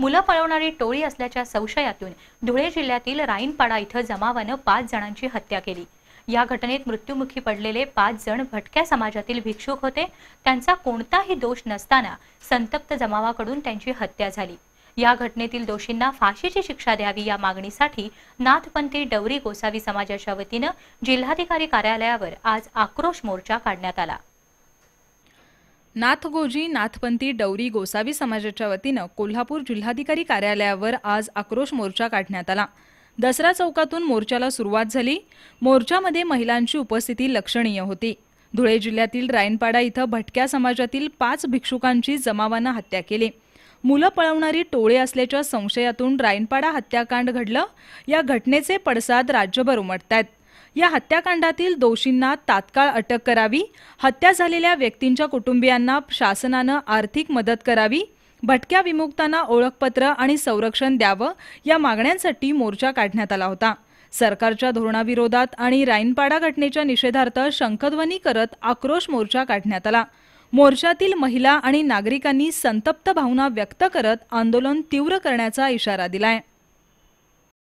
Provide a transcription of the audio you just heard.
मुलं पळवणारी टोळी असल्याच्या संशयातून धुळे जिल्ह्यातील राईनपाडा इथं जमावानं पाच जणांची हत्या केली या घटनेत मृत्युमुखी पडलेले पाच जण भटक्या समाजातील भिक्षुक होते त्यांचा कोणताही दोष नसताना संतप्त जमावाकडून त्यांची हत्या झाली या घटनेतील दोषींना फाशीची शिक्षा द्यावी या मागणीसाठी नाथपंथी डवरी गोसावी समाजाच्या वतीनं जिल्हाधिकारी कार्यालयावर आज आक्रोश मोर्चा काढण्यात आला नाथगोजी नाथपंथी डौरी गोसावी समाजाच्या वतीनं कोल्हापूर जिल्हाधिकारी कार्यालयावर आज आक्रोश मोर्चा काढण्यात आला दसरा चौकातून मोर्चाला सुरुवात झाली मोर्चामध्ये महिलांची उपस्थिती लक्षणीय होती धुळे जिल्ह्यातील रायनपाडा इथं भटक्या समाजातील पाच भिक्षुकांची जमावानं हत्या केली मुलं पळवणारी टोळे असल्याच्या संशयातून रायनपाडा हत्याकांड घडलं या घटनेचे पडसाद राज्यभर उमटत आहेत या हत्याकांडातील दोषींना तात्काळ अटक करावी हत्या झालेल्या व्यक्तींच्या कुटुंबियांना शासनानं आर्थिक मदत करावी भटक्या विमुक्तांना ओळखपत्र आणि संरक्षण द्यावं या मागण्यांसाठी मोर्चा काढण्यात आला होता सरकारच्या धोरणाविरोधात आणि राईनपाडा घटनेच्या निषेधार्थ शंखध्वनी करत आक्रोश मोर्चा काढण्यात आला मोर्चातील महिला आणि नागरिकांनी संतप्त भावना व्यक्त करत आंदोलन तीव्र करण्याचा इशारा दिलाय